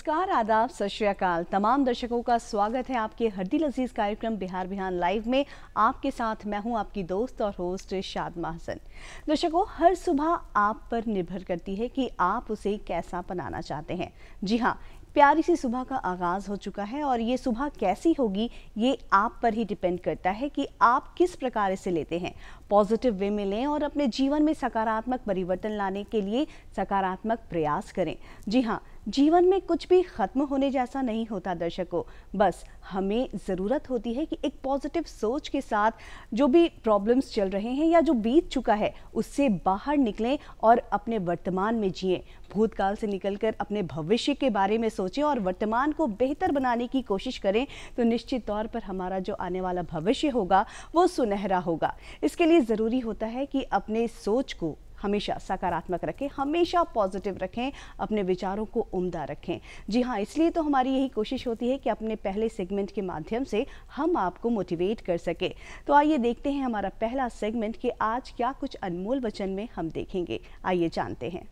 नमस्कार आदाब सत श्रीकाल तमाम दर्शकों का स्वागत है आपके हरदिल लजीज कार्यक्रम बिहार बिहान लाइव में आपके साथ मैं हूं आपकी दोस्त और होस्ट शाद हसन दर्शकों हर सुबह आप पर निर्भर करती है कि आप उसे कैसा बनाना चाहते हैं जी हाँ प्यारी सी सुबह का आगाज़ हो चुका है और ये सुबह कैसी होगी ये आप पर ही डिपेंड करता है कि आप किस प्रकार इसे लेते हैं पॉजिटिव वे में लें और अपने जीवन में सकारात्मक परिवर्तन लाने के लिए सकारात्मक प्रयास करें जी हाँ जीवन में कुछ भी खत्म होने जैसा नहीं होता दर्शकों बस हमें ज़रूरत होती है कि एक पॉजिटिव सोच के साथ जो भी प्रॉब्लम्स चल रहे हैं या जो बीत चुका है उससे बाहर निकलें और अपने वर्तमान में जिए भूतकाल से निकलकर अपने भविष्य के बारे में सोचें और वर्तमान को बेहतर बनाने की कोशिश करें तो निश्चित तौर पर हमारा जो आने वाला भविष्य होगा वो सुनहरा होगा इसके लिए ज़रूरी होता है कि अपने सोच को हमेशा सकारात्मक रखें हमेशा पॉजिटिव रखें अपने विचारों को उम्दा रखें जी हाँ इसलिए तो हमारी यही कोशिश होती है कि अपने पहले सेगमेंट के माध्यम से हम आपको मोटिवेट कर सके तो आइए देखते हैं हमारा पहला सेगमेंट कि आज क्या कुछ अनमोल वचन में हम देखेंगे आइए जानते हैं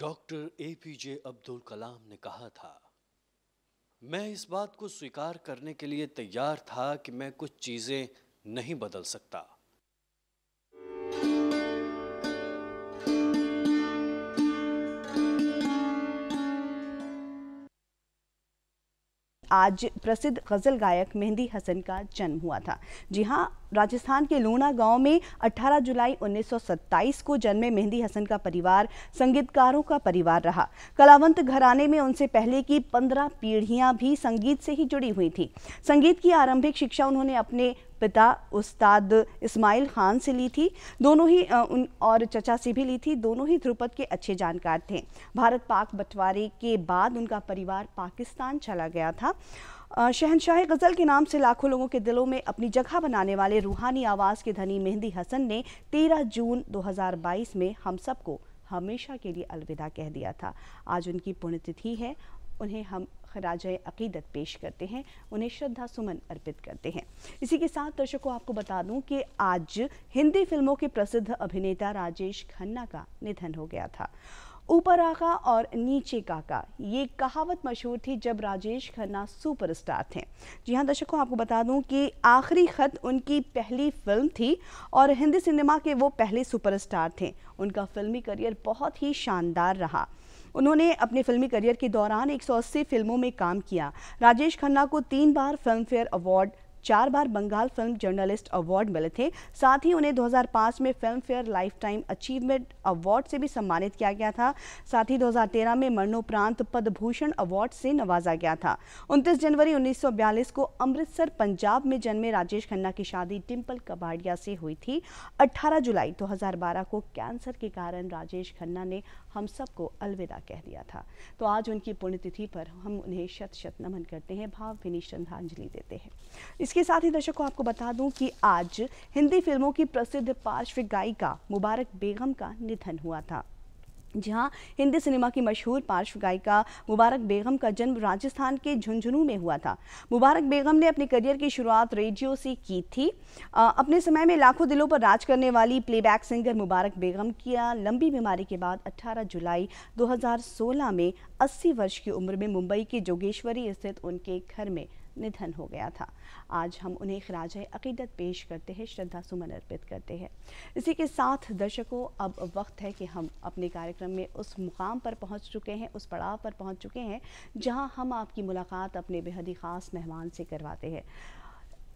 डॉक्टर एपीजे अब्दुल कलाम ने कहा था मैं इस बात को स्वीकार करने के लिए तैयार था कि मैं कुछ चीजें नहीं बदल सकता आज प्रसिद्ध गज़ल गायक मेहंदी हसन का जन्म हुआ था जी हाँ राजस्थान के लोना गांव में 18 जुलाई 1927 को जन्मे मेहंदी हसन का परिवार संगीतकारों का परिवार रहा कलावंत घराने में उनसे पहले की 15 पीढ़ियां भी संगीत से ही जुड़ी हुई थी संगीत की आरंभिक शिक्षा उन्होंने अपने पिता उस्ताद इस्माइल खान से ली थी दोनों ही उन और चचा से भी ली थी दोनों ही ध्रुपद के अच्छे जानकार थे भारत पाक बंटवारे के बाद उनका परिवार पाकिस्तान चला गया था शहनशाह गज़ल के नाम से लाखों लोगों के दिलों में अपनी जगह बनाने वाले रूहानी आवाज़ के धनी मेहंदी हसन ने 13 जून 2022 में हम सबको हमेशा के लिए अलविदा कह दिया था आज उनकी पुण्यतिथि है उन्हें हम खराज अकीदत पेश करते हैं उन्हें श्रद्धा सुमन अर्पित करते हैं इसी के साथ दर्शकों आपको बता दूं कि आज हिंदी फिल्मों के प्रसिद्ध अभिनेता राजेश खन्ना का निधन हो गया था ऊपर आका और नीचे काका ये कहावत मशहूर थी जब राजेश खन्ना सुपरस्टार थे जी हाँ दर्शकों आपको बता दूं कि आखिरी खत उनकी पहली फिल्म थी और हिंदी सिनेमा के वो पहले सुपरस्टार थे उनका फिल्मी करियर बहुत ही शानदार रहा उन्होंने अपने फिल्मी करियर के दौरान 180 फिल्मों में काम किया राजेश खन्ना को तीन बार फिल्म फेयर अवार्ड चार बार बंगाल फिल्म जर्नलिस्ट अवार्ड मिले थे साथ ही उन्हें 2005 में Filmfare lifetime achievement award से भी सम्मानित किया गया था साथ ही 2013 में मरणोपरांत भूषण अवार्ड से नवाजा गया था उनतीस जनवरी उन्नीस को अमृतसर पंजाब में जन्मे राजेश खन्ना की शादी टिम्पल कबाड़िया से हुई थी अट्ठारह जुलाई दो को कैंसर के कारण राजेश खन्ना ने हम सबको अलविदा कह दिया था तो आज उनकी पुण्यतिथि पर हम उन्हें शत शत नमन करते हैं भावभीनी श्रद्धांजलि देते हैं इस इसके साथ ही दर्शकों आपको बता दूं कि आज हिंदी फिल्मों की प्रसिद्ध पार्श्व गायिका मुबारक बेगम का निधन हुआ था जहां हिंदी सिनेमा की मशहूर पार्श्व गायिका मुबारक बेगम का जन्म राजस्थान के झुंझुनू में हुआ था मुबारक बेगम ने अपने करियर की शुरुआत रेडियो से की थी आ, अपने समय में लाखों दिलों पर राज करने वाली प्लेबैक सिंगर मुबारक बेगम की लंबी बीमारी के बाद 18 जुलाई 2016 में 80 वर्ष की उम्र में मुंबई के जोगेश्वरी स्थित उनके घर में निधन हो गया था आज हम उन्हें खराज अकीदत पेश करते हैं श्रद्धा सुमन अर्पित करते हैं इसी के साथ दर्शकों अब वक्त है कि हम अपने कार्यक्रम में उस मुकाम पर पहुंच चुके हैं उस पड़ाव पर पहुंच चुके हैं जहां हम आपकी मुलाकात अपने बेहद ही ख़ास मेहमान से करवाते हैं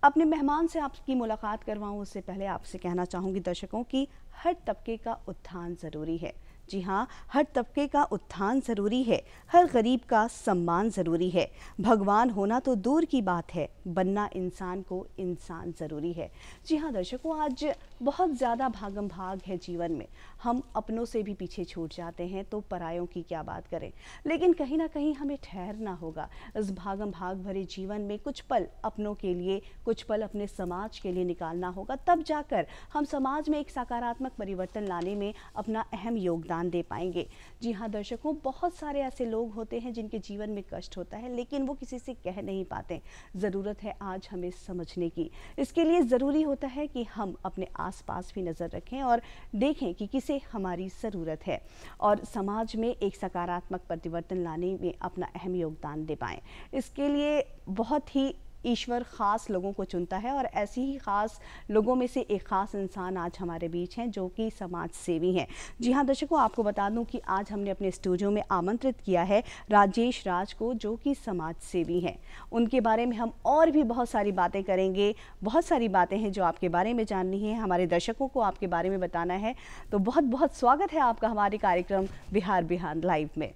अपने मेहमान से आपकी मुलाकात करवाऊँ उससे पहले आपसे कहना चाहूँगी दर्शकों की हर तबके का उत्थान ज़रूरी है जी हाँ हर तबके का उत्थान ज़रूरी है हर गरीब का सम्मान ज़रूरी है भगवान होना तो दूर की बात है बनना इंसान को इंसान ज़रूरी है जी हाँ दर्शकों आज बहुत ज़्यादा भागम भाग है जीवन में हम अपनों से भी पीछे छूट जाते हैं तो परायों की क्या बात करें लेकिन कहीं ना कहीं हमें ठहरना होगा इस भागम भाग भरे जीवन में कुछ पल अपनों के लिए कुछ पल अपने समाज के लिए निकालना होगा तब जाकर हम समाज में एक सकारात्मक सकारात्मक परिवर्तन लाने में अपना अहम योगदान दे पाएंगे जी हाँ दर्शकों बहुत सारे ऐसे लोग होते हैं जिनके जीवन में कष्ट होता है लेकिन वो किसी से कह नहीं पाते ज़रूरत है आज हमें समझने की इसके लिए ज़रूरी होता है कि हम अपने आसपास भी नज़र रखें और देखें कि किसे हमारी ज़रूरत है और समाज में एक सकारात्मक परिवर्तन लाने में अपना अहम योगदान दे पाएँ इसके लिए बहुत ही ईश्वर ख़ास लोगों को चुनता है और ऐसे ही ख़ास लोगों में से एक ख़ास इंसान आज हमारे बीच हैं जो कि समाज सेवी हैं जी हाँ दर्शकों आपको बता दूं कि आज हमने अपने स्टूडियो में आमंत्रित किया है राजेश राज को जो कि समाज सेवी हैं उनके बारे में हम और भी बहुत सारी बातें करेंगे बहुत सारी बातें हैं जो आपके बारे में जाननी है हमारे दर्शकों को आपके बारे में बताना है तो बहुत बहुत स्वागत है आपका हमारे कार्यक्रम बिहार बिहार लाइव में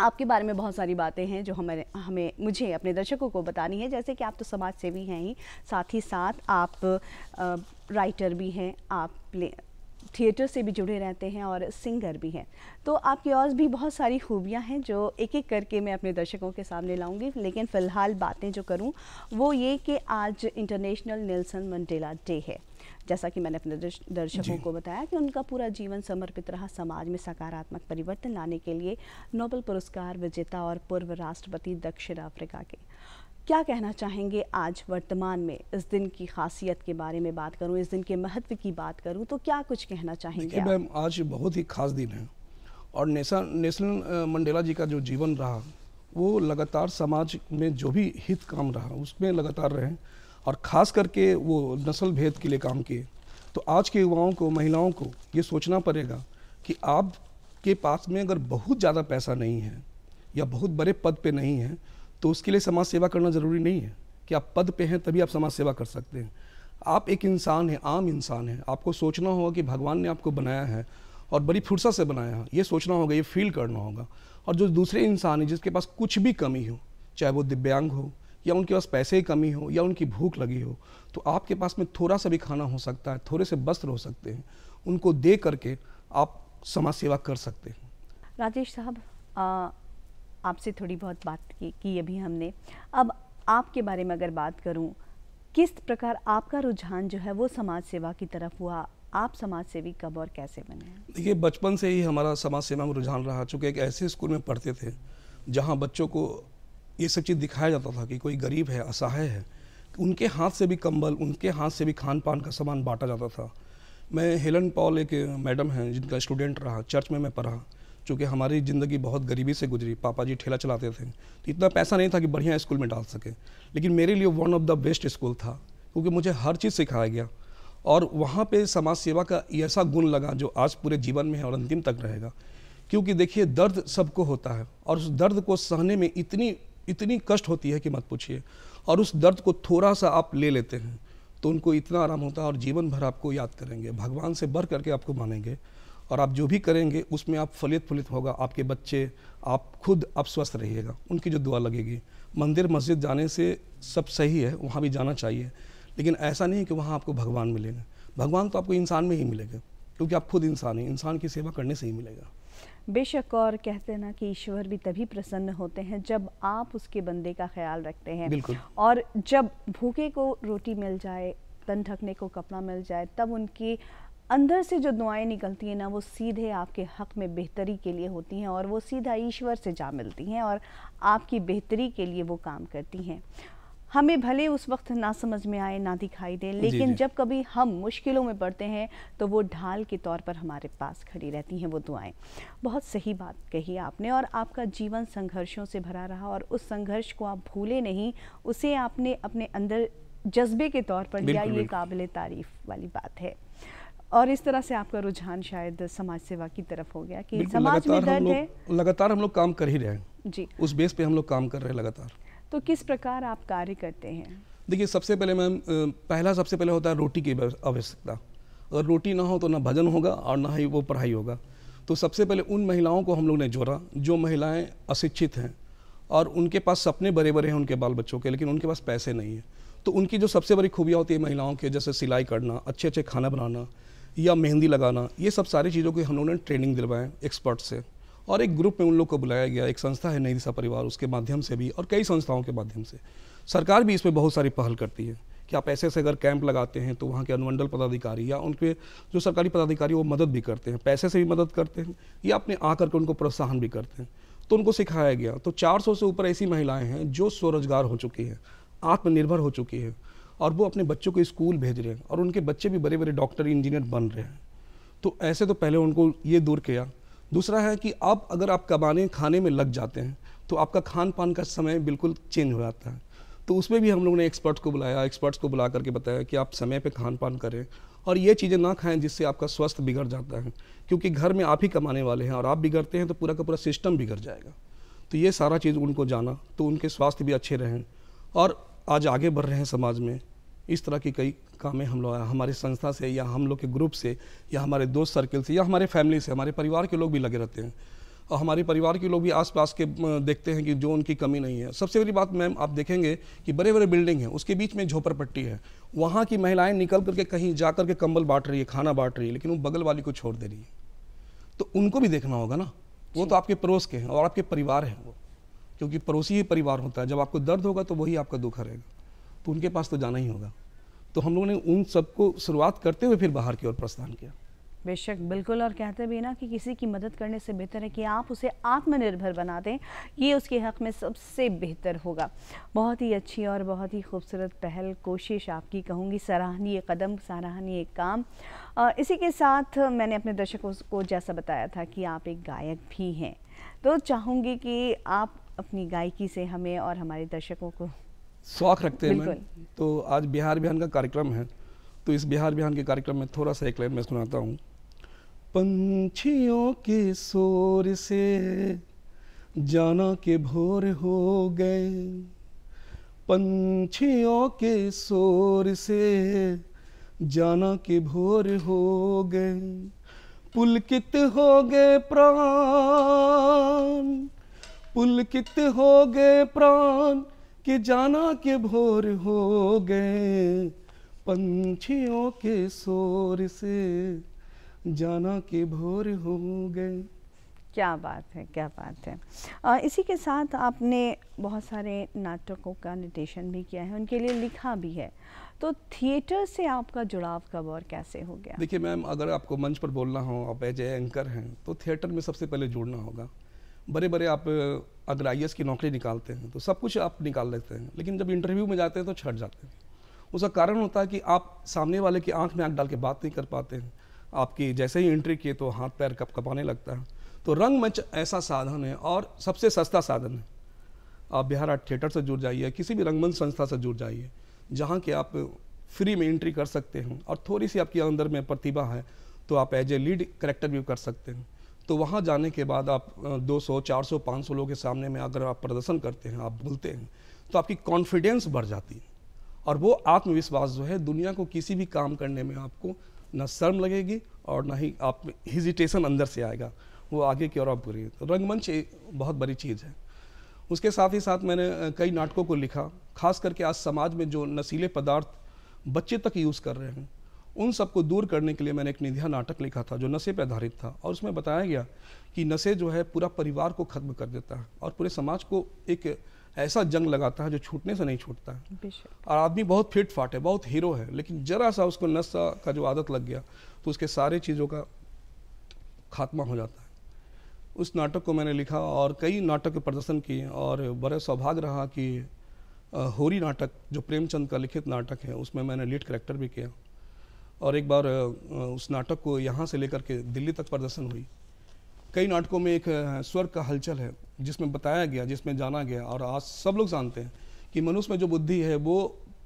आपके बारे में बहुत सारी बातें हैं जो हमें हमें मुझे अपने दर्शकों को बतानी है जैसे कि आप तो समाज सेवी हैं ही साथ ही साथ आप आ, राइटर भी हैं आप थिएटर से भी जुड़े रहते हैं और सिंगर भी हैं तो आपकी और भी बहुत सारी खूबियां हैं जो एक एक करके मैं अपने दर्शकों के सामने लाऊंगी लेकिन फ़िलहाल बातें जो करूं वो ये कि आज इंटरनेशनल नेल्सन मंडेला डे है जैसा कि मैंने अपने दर्शकों को बताया कि उनका पूरा जीवन समर्पित रहा समाज में सकारात्मक परिवर्तन लाने के लिए नोबल पुरस्कार विजेता और पूर्व राष्ट्रपति दक्षिण अफ्रीका के क्या कहना चाहेंगे आज वर्तमान में इस दिन की खासियत के बारे में बात करूं इस दिन के महत्व की बात करूं तो क्या कुछ कहना चाहेंगे मैम आज बहुत ही खास दिन है और नेशा नेशनल मंडेला जी का जो जीवन रहा वो लगातार समाज में जो भी हित काम रहा उसमें लगातार रहे और ख़ास करके वो नस्ल भेद के लिए काम किए तो आज के युवाओं को महिलाओं को ये सोचना पड़ेगा कि आपके पास में अगर बहुत ज़्यादा पैसा नहीं है या बहुत बड़े पद पे नहीं है तो उसके लिए समाज सेवा करना ज़रूरी नहीं है कि आप पद पे हैं तभी आप समाज सेवा कर सकते हैं आप एक इंसान हैं आम इंसान हैं आपको सोचना होगा कि भगवान ने आपको बनाया है और बड़ी फुर्सत से बनाया है ये सोचना होगा ये फील करना होगा और जो दूसरे इंसान हैं जिसके पास कुछ भी कमी हो चाहे वो दिव्यांग हो या उनके पास पैसे की कमी हो या उनकी भूख लगी हो तो आपके पास में थोड़ा सा भी खाना हो सकता है थोड़े से वस्त्र हो सकते हैं उनको दे करके आप समाज सेवा कर सकते हैं राजेश साहब आपसे थोड़ी बहुत बात की, की अभी हमने अब आपके बारे में अगर बात करूं किस प्रकार आपका रुझान जो है वो समाज सेवा की तरफ हुआ आप समाज सेवी कब और कैसे बने देखिए बचपन से ही हमारा समाज सेवा में रुझान रहा चूँकि एक ऐसे स्कूल में पढ़ते थे जहाँ बच्चों को ये सब चीज़ दिखाया जाता था कि कोई गरीब है असहाय है उनके हाथ से भी कंबल उनके हाथ से भी खान पान का सामान बांटा जाता था मैं हेलन पॉल एक मैडम हैं जिनका स्टूडेंट रहा चर्च में मैं पढ़ा चूँकि हमारी ज़िंदगी बहुत गरीबी से गुजरी पापा जी ठेला चलाते थे तो इतना पैसा नहीं था कि बढ़िया स्कूल में डाल सके लेकिन मेरे लिए one of the best school था क्योंकि मुझे हर चीज़ सिखाया गया और वहाँ पे समाज सेवा का ऐसा गुण लगा जो आज पूरे जीवन में है और अंतिम तक रहेगा क्योंकि देखिए दर्द सबको होता है और उस दर्द को सहने में इतनी इतनी कष्ट होती है कि मत पूछिए और उस दर्द को थोड़ा सा आप ले लेते हैं तो उनको इतना आराम होता है और जीवन भर आपको याद करेंगे भगवान से बढ़ करके आपको मानेंगे और आप जो भी करेंगे उसमें आप फलित फलित होगा आपके बच्चे आप खुद आप स्वस्थ रहिएगा उनकी जो दुआ लगेगी मंदिर मस्जिद जाने से सब सही है वहाँ भी जाना चाहिए लेकिन ऐसा नहीं कि वहाँ आपको भगवान मिलेंगे भगवान तो आपको इंसान में ही मिलेगा क्योंकि आप खुद इंसान हैं इंसान की सेवा करने से ही मिलेगा बेशक और कहते हैं ना कि ईश्वर भी तभी प्रसन्न होते हैं जब आप उसके बंदे का ख्याल रखते हैं और जब भूखे को रोटी मिल जाए तन ढकने को कपड़ा मिल जाए तब उनकी अंदर से जो दुआएं निकलती हैं ना वो सीधे आपके हक में बेहतरी के लिए होती हैं और वो सीधा ईश्वर से जा मिलती हैं और आपकी बेहतरी के लिए वो काम करती हैं हमें भले उस वक्त ना समझ में आए ना दिखाई दें लेकिन जी जी। जब कभी हम मुश्किलों में पड़ते हैं तो वो ढाल के तौर पर हमारे पास खड़ी रहती हैं वो दुआएं बहुत सही बात कही आपने और आपका जीवन संघर्षों से भरा रहा और उस संघर्ष को आप भूले नहीं उसे आपने अपने अंदर जज्बे के तौर पर लिया ये काबिल तारीफ वाली बात है और इस तरह से आपका रुझान शायद समाज सेवा की तरफ हो गया कि समाज में दर्द है लगातार हम लोग काम कर ही रहे हैं जी उस बेस पे हम लोग काम कर रहे हैं लगातार तो किस प्रकार आप कार्य करते हैं देखिए सबसे पहले मैम पहला सबसे पहले होता है रोटी की आवश्यकता अगर रोटी ना हो तो ना भजन होगा और ना ही वो पढ़ाई होगा तो सबसे पहले उन महिलाओं को हम लोग ने जोड़ा जो महिलाएं अशिक्षित हैं और उनके पास सपने बड़े बड़े हैं उनके बाल बच्चों के लेकिन उनके पास पैसे नहीं हैं तो उनकी जो सबसे बड़ी खूबियाँ होती है महिलाओं के जैसे सिलाई करना अच्छे अच्छे खाना बनाना या मेहंदी लगाना ये सब सारी चीज़ों की हम लोगों ने ट्रेनिंग दिलवाएँ एक्सपर्ट से और एक ग्रुप में उन लोग को बुलाया गया एक संस्था है नई दिशा परिवार उसके माध्यम से भी और कई संस्थाओं के माध्यम से सरकार भी इसमें बहुत सारी पहल करती है कि आप ऐसे ऐसे अगर कैंप लगाते हैं तो वहाँ के अनुमंडल पदाधिकारी या उनके जो सरकारी पदाधिकारी वो मदद भी करते हैं पैसे से भी मदद करते हैं या अपने आकर के उनको प्रोत्साहन भी करते हैं तो उनको सिखाया गया तो 400 से ऊपर ऐसी महिलाएं हैं जो स्वरोजगार हो चुकी हैं आत्मनिर्भर हो चुकी है और वो अपने बच्चों को स्कूल भेज रहे हैं और उनके बच्चे भी बड़े बड़े डॉक्टर इंजीनियर बन रहे हैं तो ऐसे तो पहले उनको ये दूर किया दूसरा है कि आप अगर आप कमाने खाने में लग जाते हैं तो आपका खान पान का समय बिल्कुल चेंज हो जाता है तो उसमें भी हम लोगों ने एक्सपर्ट्स को बुलाया एक्सपर्ट्स को बुला करके बताया कि आप समय पे खान पान करें और ये चीज़ें ना खाएं जिससे आपका स्वास्थ्य बिगड़ जाता है क्योंकि घर में आप ही कमाने वाले हैं और आप बिगड़ते हैं तो पूरा का पूरा सिस्टम बिगड़ जाएगा तो ये सारा चीज़ उनको जाना तो उनके स्वास्थ्य भी अच्छे रहें और आज आगे बढ़ रहे हैं समाज में इस तरह की कई कामें हम लोग हमारे संस्था से या हम लोग के ग्रुप से या हमारे दोस्त सर्किल से या हमारे फैमिली से हमारे परिवार के लोग भी लगे रहते हैं और हमारे परिवार के लोग भी आसपास के देखते हैं कि जो उनकी कमी नहीं है सबसे बड़ी बात मैम आप देखेंगे कि बड़े बड़े बिल्डिंग हैं उसके बीच में झोपड़पट्टी है वहाँ की महिलाएं निकल करके कहीं जा करके कंबल बांट रही है खाना बांट रही है लेकिन वो बगल वाली को छोड़ दे रही है तो उनको भी देखना होगा ना वो तो आपके पड़ोस के हैं और आपके परिवार हैं वो क्योंकि पड़ोसी ही परिवार होता है जब आपको दर्द होगा तो वही आपका दुख रहेगा तो उनके पास तो जाना ही होगा तो हम लोगों ने उन सबको शुरुआत करते हुए फिर बाहर की ओर प्रस्थान किया बेशक बिल्कुल और कहते भी ना कि किसी की मदद करने से बेहतर है कि आप उसे आत्मनिर्भर बना दें ये उसके हक़ में सबसे बेहतर होगा बहुत ही अच्छी और बहुत ही खूबसूरत पहल कोशिश आपकी कहूँगी सराहनीय कदम सराहनीय काम इसी के साथ मैंने अपने दर्शकों को जैसा बताया था कि आप एक गायक भी हैं तो चाहूँगी कि आप अपनी गायकी से हमें और हमारे दर्शकों को शौक रखते हैं मैं तो आज बिहार बिहान का कार्यक्रम है तो इस बिहार बिहान के कार्यक्रम में थोड़ा सा एक लाइन मैं सुनाता हूँ पंछियों के शोर से जाना के भोर हो गए पंछियों के शोर से जाना के भोर हो गए पुलकित हो गए प्राण पुलकित हो गए प्राण कि जाना के भोर हो गए पंछियों के शोर से जाना के भोर हो गए क्या बात है क्या बात है आ, इसी के साथ आपने बहुत सारे नाटकों का निर्देशन भी किया है उनके लिए लिखा भी है तो थिएटर से आपका जुड़ाव कब और कैसे हो गया देखिए मैम अगर आपको मंच पर बोलना हो आप एज ए एंकर हैं तो थिएटर में सबसे पहले जुड़ना होगा बड़े बड़े आप अगर आई की नौकरी निकालते हैं तो सब कुछ आप निकाल लेते हैं लेकिन जब इंटरव्यू में जाते हैं तो छट जाते हैं उसका कारण होता है कि आप सामने वाले की आंख में आंख डाल के बात नहीं कर पाते हैं आपकी जैसे ही एंट्री किए तो हाथ पैर कप कपाने लगता है तो रंगमंच ऐसा साधन है और सबसे सस्ता साधन है आप बिहार आर्ट थिएटर से जुड़ जाइए किसी भी रंगमंच संस्था से जुड़ जाइए जहाँ के आप फ्री में एंट्री कर सकते हैं और थोड़ी सी आपकी अंदर में प्रतिभा है तो आप एज ए लीड करेक्टर भी कर सकते हैं तो वहाँ जाने के बाद आप 200, 400, 500 लोगों के सामने में अगर आप प्रदर्शन करते हैं आप बोलते हैं तो आपकी कॉन्फिडेंस बढ़ जाती है और वो आत्मविश्वास जो है दुनिया को किसी भी काम करने में आपको ना शर्म लगेगी और ना ही आप हिजिटेशन अंदर से आएगा वो आगे की ओर आप करिए तो रंगमंच बहुत बड़ी चीज़ है उसके साथ ही साथ मैंने कई नाटकों को लिखा खास करके आज समाज में जो नशीले पदार्थ बच्चे तक यूज़ कर रहे हैं उन सबको दूर करने के लिए मैंने एक निधिया नाटक लिखा था जो नशे पर आधारित था और उसमें बताया गया कि नशे जो है पूरा परिवार को खत्म कर देता है और पूरे समाज को एक ऐसा जंग लगाता है जो छूटने से नहीं छूटता है और आदमी बहुत फिट फाट है बहुत हीरो है लेकिन जरा सा उसको नशा का जो आदत लग गया तो उसके सारे चीज़ों का खात्मा हो जाता है उस नाटक को मैंने लिखा और कई नाटक के प्रदर्शन किए और बड़े सौभाग्य रहा कि होरी नाटक जो प्रेमचंद का लिखित नाटक है उसमें मैंने लीड करेक्टर भी किया और एक बार उस नाटक को यहाँ से लेकर के दिल्ली तक प्रदर्शन हुई कई नाटकों में एक स्वर का हलचल है जिसमें बताया गया जिसमें जाना गया और आज सब लोग जानते हैं कि मनुष्य में जो बुद्धि है वो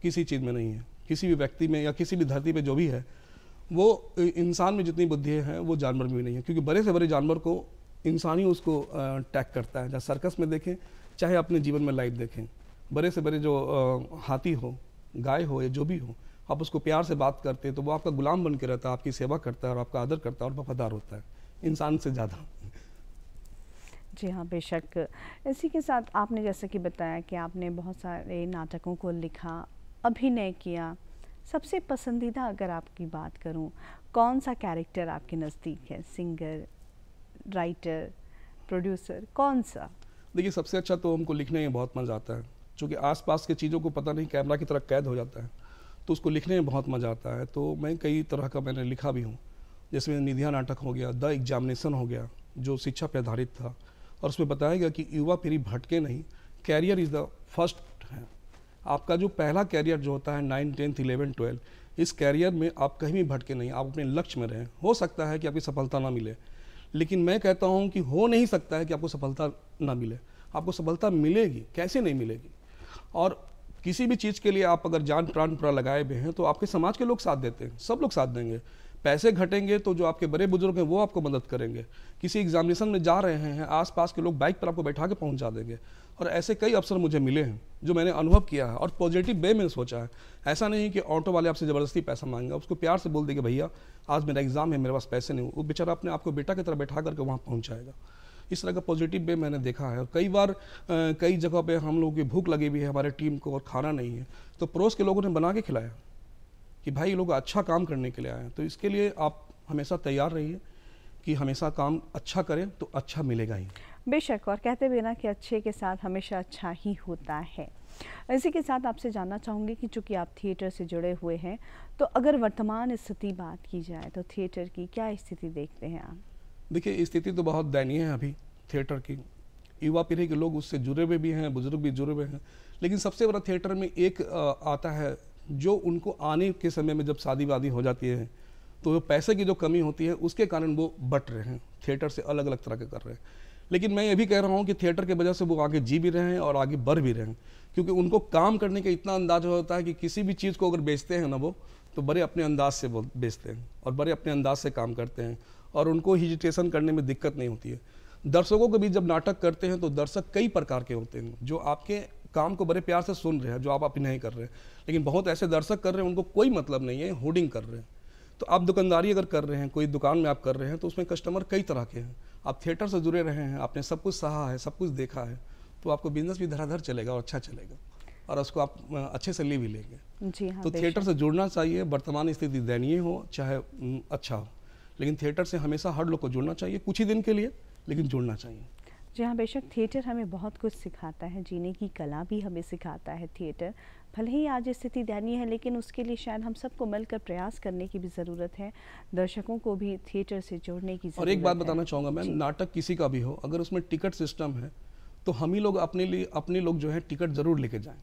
किसी चीज़ में नहीं है किसी भी व्यक्ति में या किसी भी धरती पे जो भी है वो इंसान में जितनी बुद्धि है वो जानवर में भी नहीं है क्योंकि बड़े से बड़े जानवर को इंसान ही उसको टैग करता है चाहे सर्कस में देखें चाहे अपने जीवन में लाइफ देखें बड़े से बड़े जो हाथी हो गाय हो या जो भी हो आप उसको प्यार से बात करते हैं तो वो आपका गुलाम बन के रहता है आपकी सेवा करता है और आपका आदर करता है और वफादार होता है इंसान से ज़्यादा जी हाँ बेशक इसी के साथ आपने जैसे कि बताया कि आपने बहुत सारे नाटकों को लिखा अभिनय किया सबसे पसंदीदा अगर आपकी बात करूं कौन सा कैरेक्टर आपके नज़दीक है सिंगर राइटर प्रोड्यूसर कौन सा देखिए सबसे अच्छा तो हमको लिखने में बहुत मज़ा आता है क्योंकि आसपास की चीज़ों को पता नहीं कैमरा की तरह कैद हो जाता है तो उसको लिखने में बहुत मज़ा आता है तो मैं कई तरह का मैंने लिखा भी हूँ जैसे निधिया नाटक हो गया द एग्जामिनेशन हो गया जो शिक्षा पर आधारित था और उसमें बताया गया कि युवा पीढ़ी भटके नहीं कैरियर इज़ द फर्स्ट है आपका जो पहला कैरियर जो होता है नाइन टेंथ इलेवन ट्वेल्व इस कैरियर में आप कहीं भी भटके नहीं आप अपने लक्ष्य में रहें हो सकता है कि आपकी सफलता ना मिले लेकिन मैं कहता हूँ कि हो नहीं सकता है कि आपको सफलता ना मिले आपको सफलता मिलेगी कैसे नहीं मिलेगी और किसी भी चीज़ के लिए आप अगर जान प्राण पूरा लगाए हुए हैं तो आपके समाज के लोग साथ देते हैं सब लोग साथ देंगे पैसे घटेंगे तो जो आपके बड़े बुजुर्ग हैं वो आपको मदद करेंगे किसी एग्जामिनेशन में जा रहे हैं आसपास के लोग बाइक पर आपको बैठा के पहुंचा देंगे और ऐसे कई अवसर मुझे मिले हैं जो मैंने अनुभव किया है और पॉजिटिव वे में सोचा है ऐसा नहीं कि ऑटो वाले आपसे ज़बरदस्ती पैसा मांगेगा उसको प्यार से बोल देंगे भैया आज मेरा एग्ज़ाम है मेरे पास पैसे नहीं वो बेचारा अपने आपको बेटा की तरह बैठा करके वहाँ पहुँचाएगा इस तरह का पॉजिटिव वे मैंने देखा है और कई बार कई जगह पे हम लोगों की भूख लगी हुई है हमारे टीम को और खाना नहीं है तो पड़ोस के लोगों ने बना के खिलाया कि भाई लोग अच्छा काम करने के लिए आए हैं तो इसके लिए आप हमेशा तैयार रहिए कि हमेशा काम अच्छा करें तो अच्छा मिलेगा ही बेशक और कहते भी ना कि अच्छे के साथ हमेशा अच्छा ही होता है इसी के साथ आपसे जानना चाहूँगी कि चूंकि आप थिएटर से जुड़े हुए हैं तो अगर वर्तमान स्थिति बात की जाए तो थिएटर की क्या स्थिति देखते हैं आप देखिए स्थिति तो बहुत दयनीय है अभी थिएटर की युवा पीढ़ी के लोग उससे जुड़े हुए भी हैं बुजुर्ग भी जुड़े हुए हैं लेकिन सबसे बड़ा थिएटर में एक आता है जो उनको आने के समय में जब शादी वादी हो जाती है तो पैसे की जो कमी होती है उसके कारण वो बट रहे हैं थिएटर से अलग अलग तरह के कर रहे हैं लेकिन मैं ये भी कह रहा हूँ कि थिएटर की वजह से वो आगे जी भी रहे हैं और आगे बढ़ भी रहे हैं क्योंकि उनको काम करने का इतना अंदाज होता है कि किसी भी चीज़ को अगर बेचते हैं ना वो तो बड़े अपने अंदाज से बेचते हैं और बड़े अपने अंदाज से काम करते हैं और उनको हिजिटेशन करने में दिक्कत नहीं होती है दर्शकों के बीच जब नाटक करते हैं तो दर्शक कई प्रकार के होते हैं जो आपके काम को बड़े प्यार से सुन रहे हैं जो आप अभिनय कर रहे हैं लेकिन बहुत ऐसे दर्शक कर रहे हैं उनको कोई मतलब नहीं है होर्डिंग कर रहे हैं तो आप दुकानदारी अगर कर रहे हैं कोई दुकान में आप कर रहे हैं तो उसमें कस्टमर कई तरह के हैं आप थिएटर से जुड़े रहे हैं आपने सब कुछ सहा है सब कुछ देखा है तो आपको बिजनेस भी धराधर चलेगा और अच्छा चलेगा और उसको आप अच्छे से ले भी लेंगे जी हाँ, तो थिएटर से जुड़ना चाहिए वर्तमान स्थिति दयनीय हो चाहे अच्छा हो लेकिन थिएटर से हमेशा हर लोग को जुड़ना चाहिए कुछ ही दिन के लिए लेकिन जुड़ना चाहिए जी हाँ बेशक थिएटर हमें बहुत कुछ सिखाता है जीने की कला भी हमें सिखाता है थिएटर भले ही आज स्थिति दयनीय है लेकिन उसके लिए शायद हम सबको मिलकर प्रयास करने की भी ज़रूरत है दर्शकों को भी थिएटर से जोड़ने की और एक बात बताना चाहूँगा मैम नाटक किसी का भी हो अगर उसमें टिकट सिस्टम है तो हम ही लोग अपने लिए अपने लोग जो है टिकट ज़रूर लेके जाएँ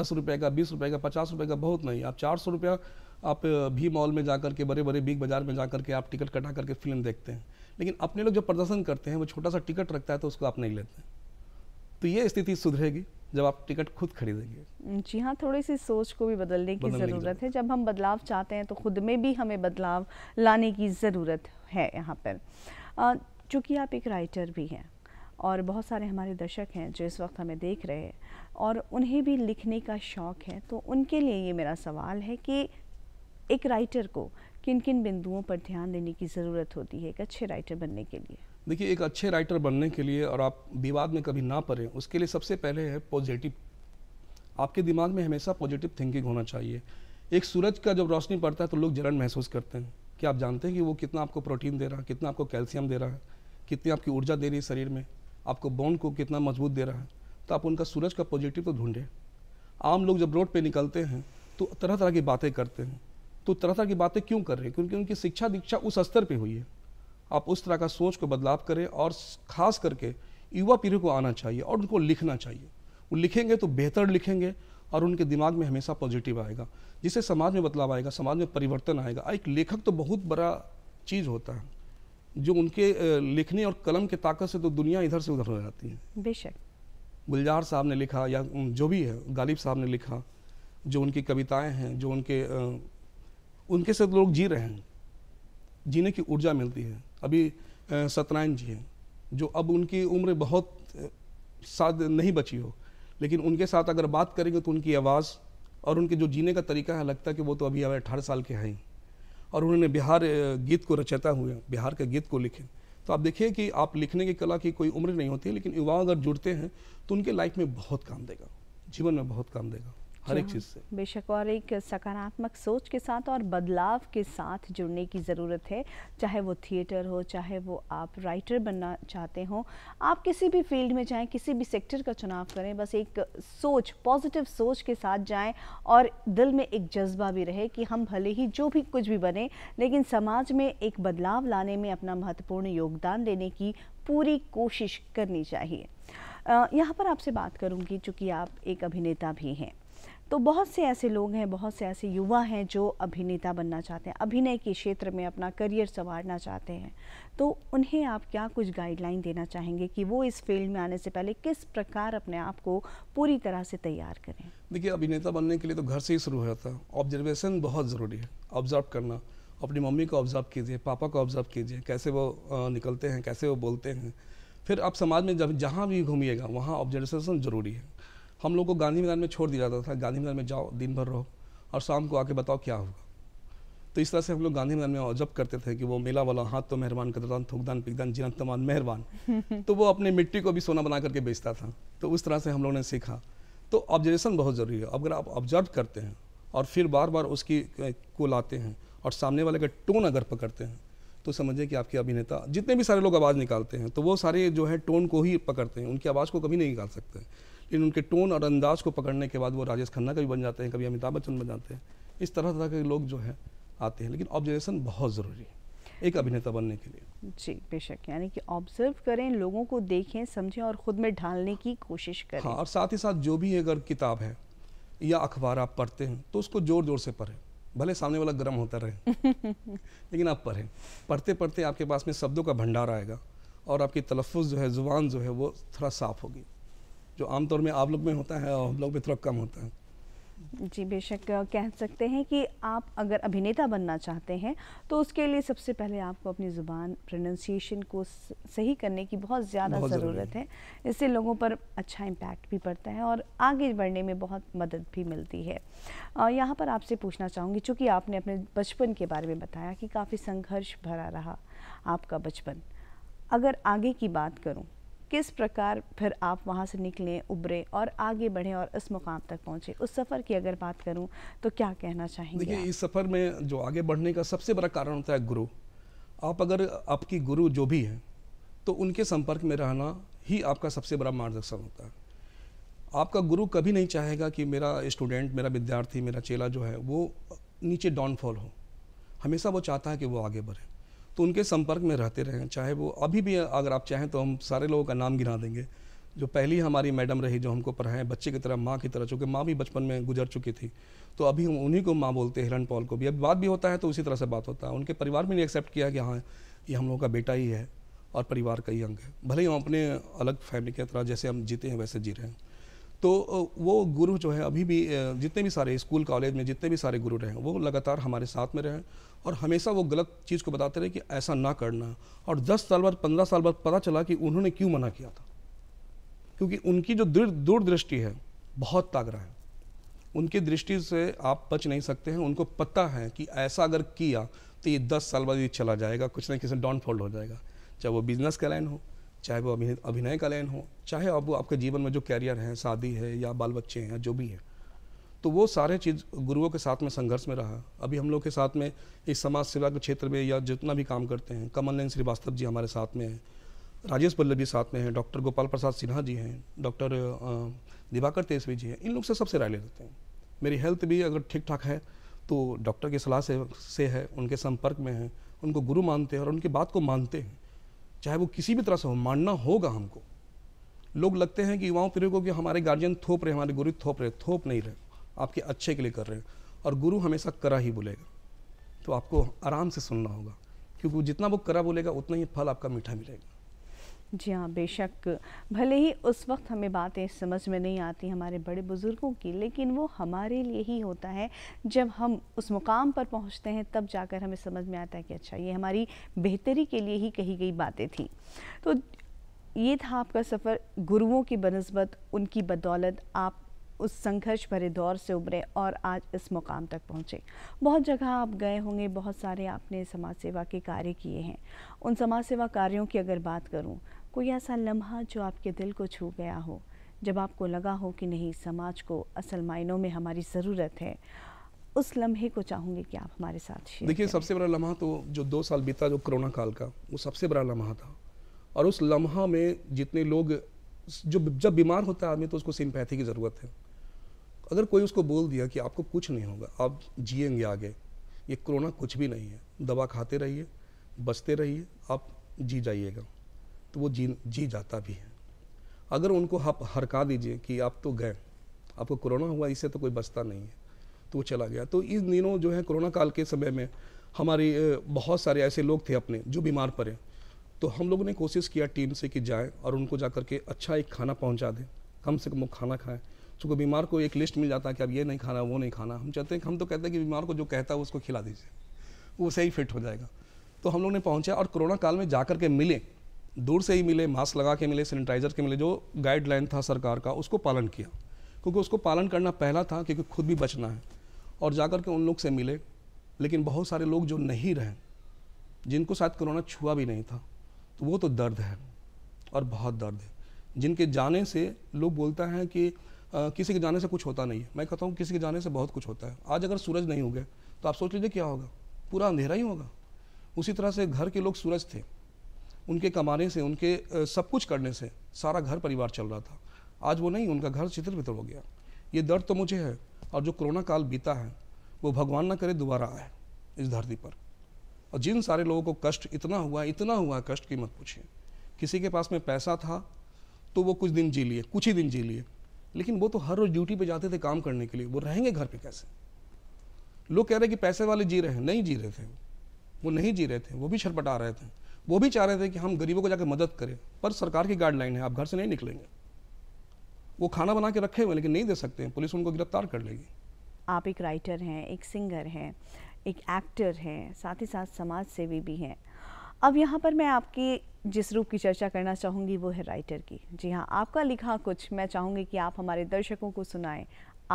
दस रुपये का बीस रुपये का पचास रुपये का बहुत नहीं आप चार सौ रुपया आप भी मॉल में जा के बड़े बड़े बिग बाज़ार में जा के आप टिकट कटा करके फिल्म देखते हैं लेकिन अपने लोग जो प्रदर्शन करते हैं वो छोटा सा टिकट रखता है तो उसको आप नहीं लेते तो ये स्थिति सुधरेगी जब आप टिकट खुद खरीदेंगे जी हाँ थोड़ी सी सोच को भी बदलने की ज़रूरत है जब हम बदलाव चाहते हैं तो खुद में भी हमें बदलाव लाने की ज़रूरत है यहाँ पर चूँकि आप एक राइटर भी हैं और बहुत सारे हमारे दर्शक हैं जो इस वक्त हमें देख रहे हैं और उन्हें भी लिखने का शौक़ है तो उनके लिए ये मेरा सवाल है कि एक राइटर को किन किन बिंदुओं पर ध्यान देने की ज़रूरत होती है एक अच्छे राइटर बनने के लिए देखिए एक अच्छे राइटर बनने के लिए और आप विवाद में कभी ना पड़े उसके लिए सबसे पहले है पॉजिटिव आपके दिमाग में हमेशा पॉजिटिव थिंकिंग होना चाहिए एक सूरज का जब रोशनी पड़ता है तो लोग जलन महसूस करते हैं कि आप जानते हैं कि वो कितना आपको प्रोटीन दे रहा है कितना आपको कैल्शियम दे रहा है कितनी आपकी ऊर्जा दे रही है शरीर में आपको बोन को कितना मजबूत दे रहा है तो आप उनका सूरज का पॉजिटिव तो ढूंढें आम लोग जब रोड पर निकलते हैं तो तरह तरह की बातें करते हैं तो तरह तरह की बातें क्यों कर रहे हैं क्योंकि उनकी शिक्षा दीक्षा उस स्तर पर हुई है आप उस तरह का सोच को बदलाव करें और खास करके युवा पीढ़ी को आना चाहिए और उनको लिखना चाहिए वो लिखेंगे तो बेहतर लिखेंगे और उनके दिमाग में हमेशा पॉजिटिव आएगा जिससे समाज में बदलाव आएगा समाज में परिवर्तन आएगा एक लेखक तो बहुत बड़ा चीज़ होता है जो उनके लिखने और कलम के ताकत से तो दुनिया इधर से उधर हो जाती है बेशक गुलजार साहब ने लिखा या जो भी है गालिब साहब ने लिखा जो उनकी कविताएं हैं जो उनके उनके साथ लोग जी रहे हैं जीने की ऊर्जा मिलती है अभी सत्यनारायण जी हैं जो अब उनकी उम्र बहुत साथ नहीं बची हो लेकिन उनके साथ अगर बात करेंगे तो उनकी आवाज़ और उनके जो जीने का तरीका है लगता है कि वो तो अभी अठारह साल के हैं और उन्होंने बिहार गीत को रचता हुए बिहार के गीत को लिखे तो आप देखिए कि आप लिखने की कला की कोई उम्र नहीं होती लेकिन युवा अगर जुड़ते हैं तो उनके लाइफ में बहुत काम देगा जीवन में बहुत काम देगा हर एक चीज़ से बेशक और एक सकारात्मक सोच के साथ और बदलाव के साथ जुड़ने की ज़रूरत है चाहे वो थिएटर हो चाहे वो आप राइटर बनना चाहते हो आप किसी भी फील्ड में जाएं किसी भी सेक्टर का चुनाव करें बस एक सोच पॉजिटिव सोच के साथ जाएं और दिल में एक जज्बा भी रहे कि हम भले ही जो भी कुछ भी बने लेकिन समाज में एक बदलाव लाने में अपना महत्वपूर्ण योगदान देने की पूरी कोशिश करनी चाहिए यहाँ पर आपसे बात करूँगी चूँकि आप एक अभिनेता भी हैं तो बहुत से ऐसे लोग हैं बहुत से ऐसे युवा हैं जो अभिनेता बनना चाहते हैं अभिनय के क्षेत्र में अपना करियर संवारना चाहते हैं तो उन्हें आप क्या कुछ गाइडलाइन देना चाहेंगे कि वो इस फील्ड में आने से पहले किस प्रकार अपने आप को पूरी तरह से तैयार करें देखिए अभिनेता बनने के लिए तो घर से ही शुरू हो जाता है ऑब्जर्वेशन बहुत ज़रूरी है ऑब्जर्व करना अपनी मम्मी को ऑब्जर्व कीजिए पापा को ऑब्जर्व कीजिए कैसे वो निकलते हैं कैसे वो बोलते हैं फिर आप समाज में जब जहाँ भी घूमिएगा वहाँ ऑब्जर्वेशन ज़रूरी है हम लोग को गांधी मैदान में छोड़ दिया जाता था गांधी मैदान में जाओ दिन भर रहो और शाम को आके बताओ क्या होगा तो इस तरह से हम लोग गांधी मैदान में जब करते थे कि वो मेला वाला हाथ तो मेहरबान कदरदान थोकदान पिकदान जिनत तमान मेहरबान तो वो अपने मिट्टी को भी सोना बना करके बेचता था तो उस तरह से हम लोगों ने सीखा तो ऑब्जर्वेशन बहुत ज़रूरी है अगर आप ऑब्जर्व करते हैं और फिर बार बार उसकी को लाते हैं और सामने वाले का टोन अगर पकड़ते हैं तो समझिए कि आपके अभिनेता जितने भी सारे लोग आवाज़ निकालते हैं तो वो सारे जो है टोन को ही पकड़ते हैं उनकी आवाज़ को कभी नहीं निकाल सकते इन उनके टोन और अंदाज को पकड़ने के बाद वो राजेश खन्ना कभी बन जाते हैं कभी अमिताभ बच्चन बन जाते हैं इस तरह तरह के लोग जो हैं आते हैं लेकिन ऑब्जर्वेशन बहुत ज़रूरी है एक अभिनेता बनने के लिए जी बेशक यानी कि ऑब्जर्व करें लोगों को देखें समझें और ख़ुद में ढालने की कोशिश करें हाँ और साथ ही साथ जो भी अगर किताब है या अखबार आप पढ़ते हैं तो उसको ज़ोर ज़ोर से पढ़ें भले सामने वाला गर्म होता रहे लेकिन आप पढ़ें पढ़ते पढ़ते आपके पास में शब्दों का भंडार आएगा और आपकी तलफ़ जो है ज़ुबान जो है वो थोड़ा साफ़ होगी जो आमतौर में आप लोग में होता है और हम लोग में थोड़ा कम होता है जी बेशक कह सकते हैं कि आप अगर अभिनेता बनना चाहते हैं तो उसके लिए सबसे पहले आपको अपनी ज़ुबान प्रोनाशिएशन को सही करने की बहुत ज़्यादा ज़रूरत है इससे लोगों पर अच्छा इम्पैक्ट भी पड़ता है और आगे बढ़ने में बहुत मदद भी मिलती है यहाँ पर आपसे पूछना चाहूँगी चूँकि आपने अपने बचपन के बारे में बताया कि काफ़ी संघर्ष भरा रहा आपका बचपन अगर आगे की बात करूँ किस प्रकार फिर आप वहाँ से निकलें उबरें और आगे बढ़ें और इस मुकाम तक पहुँचें उस सफ़र की अगर बात करूँ तो क्या कहना चाहेंगे देखिए इस सफ़र में जो आगे बढ़ने का सबसे बड़ा कारण होता है गुरु आप अगर आपकी गुरु जो भी हैं तो उनके संपर्क में रहना ही आपका सबसे बड़ा मार्गदर्शन होता है आपका गुरु कभी नहीं चाहेगा कि मेरा स्टूडेंट मेरा विद्यार्थी मेरा चेला जो है वो नीचे डाउनफॉल हो हमेशा वो चाहता है कि वो आगे बढ़े तो उनके संपर्क में रहते रहें चाहे वो अभी भी अगर आप चाहें तो हम सारे लोगों का नाम गिना देंगे जो पहली हमारी मैडम रही जो हमको पढ़ाएं बच्चे की तरह माँ की तरह चूँकि माँ भी बचपन में गुजर चुकी थी तो अभी हम उन्हीं को माँ बोलते हैं हिरन पॉल को भी अब बात भी होता है तो उसी तरह से बात होता है उनके परिवार में एक्सेप्ट किया कि हाँ ये हम लोगों का बेटा ही है और परिवार का ही अंग है भले ही हम अपने अलग फैमिली के तरह जैसे हम जीते हैं वैसे जी रहे हैं तो वो गुरु जो है अभी भी जितने भी सारे स्कूल कॉलेज में जितने भी सारे गुरु रहे वो लगातार हमारे साथ में रहे और हमेशा वो गलत चीज़ को बताते रहे कि ऐसा ना करना और 10 साल बाद 15 साल बाद पता चला कि उन्होंने क्यों मना किया था क्योंकि उनकी जो दूरदृष्टि है बहुत तागरा है उनकी दृष्टि से आप बच नहीं सकते हैं उनको पता है कि ऐसा अगर किया तो ये दस साल बाद ये चला जाएगा कुछ ना किसी डाउनफॉल्ड हो जाएगा चाहे वो बिजनेस के लाइन हो चाहे वो अभिनय अभिनय का लेन हो चाहे अब आपके जीवन में जो कैरियर है शादी है या बाल बच्चे हैं जो भी है तो वो सारे चीज़ गुरुओं के साथ में संघर्ष में रहा अभी हम लोग के साथ में इस समाज सेवा के क्षेत्र में या जितना भी काम करते हैं कमल नयन श्रीवास्तव जी हमारे साथ में हैं राजेश पल्लव जी साथ में हैं डॉक्टर गोपाल प्रसाद सिन्हा जी हैं डॉक्टर दिवाकर तेजवी जी हैं इन लोग से सबसे राय ले लेते हैं मेरी हेल्थ भी अगर ठीक ठाक है तो डॉक्टर की सलाह से से है उनके संपर्क में है उनको गुरु मानते हैं और उनकी बात को मानते हैं चाहे वो किसी भी तरह से हो मानना होगा हमको लोग लगते हैं कि युवाओं पीढ़ी को कि हमारे गार्जियन थोप रहे हमारे गुरु थोप रहे थोप नहीं रहे आपके अच्छे के लिए कर रहे हैं और गुरु हमेशा करा ही बोलेगा तो आपको आराम से सुनना होगा क्योंकि जितना वो करा बोलेगा उतना ही फल आपका मीठा मिलेगा जी हाँ बेशक भले ही उस वक्त हमें बातें समझ में नहीं आती हमारे बड़े बुज़ुर्गों की लेकिन वो हमारे लिए ही होता है जब हम उस मुकाम पर पहुँचते हैं तब जाकर हमें समझ में आता है कि अच्छा ये हमारी बेहतरी के लिए ही कही गई बातें थी तो ये था आपका सफ़र गुरुओं की बनस्बत उनकी बदौलत आप उस संघर्ष भरे दौर से उभरे और आज इस मुकाम तक पहुँचे बहुत जगह आप गए होंगे बहुत सारे आपने समाज सेवा के कार्य किए हैं उन समाज सेवा कार्यों की अगर बात करूँ कोई ऐसा लम्हा जो आपके दिल को छू गया हो जब आपको लगा हो कि नहीं समाज को असल मायनों में हमारी ज़रूरत है उस लम्हे को चाहूँगी कि आप हमारे साथ देखिए सबसे बड़ा लम्हा तो जो दो साल बीता जो कोरोना काल का वो सबसे बड़ा लम्हा था और उस लम्हा में जितने लोग जो जब बीमार होता है आदमी तो उसको सिंपैथी की ज़रूरत है अगर कोई उसको बोल दिया कि आपको कुछ नहीं होगा आप जिएंगे आगे ये कोरोना कुछ भी नहीं है दवा खाते रहिए बचते रहिए आप जी जाइएगा तो वो जी जी जाता भी है अगर उनको आप हरका दीजिए कि आप तो गए आपको कोरोना हुआ इससे तो कोई बचता नहीं है तो वो चला गया तो इन दिनों जो है कोरोना काल के समय में हमारी बहुत सारे ऐसे लोग थे अपने जो बीमार पड़े तो हम लोगों ने कोशिश किया टीम से कि जाएँ और उनको जा करके अच्छा एक खाना पहुँचा दें कम से कम वो खाना खाएँ चूँकि बीमार को एक लिस्ट मिल जाता है कि अब ये नहीं खाना वो नहीं खाना हम चाहते हैं हम तो कहते हैं कि बीमार को जो कहता है उसको खिला दीजिए वो सही फिट हो जाएगा तो हम लोग ने पहुँचा और कोरोना काल में जा के मिले दूर से ही मिले मास्क लगा के मिले सैनिटाइज़र के मिले जो गाइडलाइन था सरकार का उसको पालन किया क्योंकि उसको पालन करना पहला था क्योंकि खुद भी बचना है और जाकर के उन लोग से मिले लेकिन बहुत सारे लोग जो नहीं रहे जिनको शायद कोरोना छुआ भी नहीं था तो वो तो दर्द है और बहुत दर्द है जिनके जाने से लोग बोलता है कि आ, किसी के जाने से कुछ होता नहीं है मैं कहता हूँ किसी के जाने से बहुत कुछ होता है आज अगर सूरज नहीं उगे तो आप सोच लीजिए क्या होगा पूरा अंधेरा ही होगा उसी तरह से घर के लोग सूरज थे उनके कमाने से उनके सब कुछ करने से सारा घर परिवार चल रहा था आज वो नहीं उनका घर चित्र बितर हो गया ये दर्द तो मुझे है और जो कोरोना काल बीता है वो भगवान ना करे दोबारा आए इस धरती पर और जिन सारे लोगों को कष्ट इतना हुआ इतना हुआ कष्ट की मत पूछिए किसी के पास में पैसा था तो वो कुछ दिन जी लिए कुछ ही दिन जी लिए लेकिन वो तो हर रोज़ ड्यूटी पे जाते थे काम करने के लिए वो रहेंगे घर पे कैसे लोग कह रहे कि पैसे वाले जी रहे हैं नहीं जी रहे थे वो नहीं जी रहे थे वो भी छटपटा रहे थे वो भी चाह रहे थे कि हम गरीबों को जाकर मदद करें पर सरकार की गाइडलाइन है आप घर से नहीं निकलेंगे वो खाना बना के रखे हुए लेकिन नहीं दे सकते हैं पुलिस उनको गिरफ्तार कर लेगी आप एक राइटर हैं एक सिंगर हैं एक एक्टर हैं साथ ही साथ समाज सेवी भी हैं अब यहाँ पर मैं आपकी जिस रूप की चर्चा करना चाहूँगी वो है राइटर की जी हाँ आपका लिखा कुछ मैं चाहूँगी कि आप हमारे दर्शकों को सुनाएं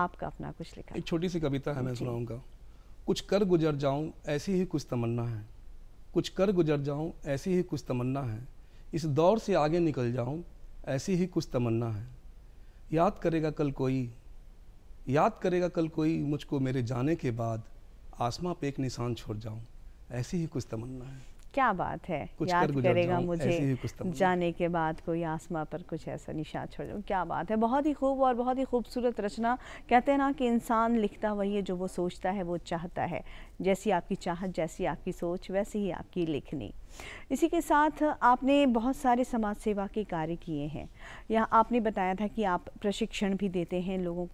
आपका अपना कुछ लिखा एक छोटी सी कविता है मैं सुनाऊँगा कुछ कर गुजर जाऊँ ऐसी ही कुछ तमन्ना है कुछ कर गुजर जाऊं ऐसी ही कुछ तमन्ना है इस दौर से आगे निकल जाऊं ऐसी ही कुछ तमन्ना है याद करेगा कल कोई याद करेगा कल कोई मुझको मेरे जाने के बाद आसमां पे एक निशान छोड़ जाऊं ऐसी ही कुछ तमन्ना है क्या बात है याद कर करेगा मुझे तो जाने के बाद कोई आसमा पर कुछ ऐसा निशान छोड़ो क्या बात है बहुत ही खूब और बहुत ही खूबसूरत रचना कहते हैं ना कि इंसान लिखता वही है जो वो सोचता है वो चाहता है जैसी आपकी चाहत जैसी आपकी सोच वैसी ही आपकी लिखनी इसी के साथ आपने बहुत सारे समाज सेवा के कार्य किए हैं या आपने बताया था कि आप प्रशिक्षण भी देते हैं लोगों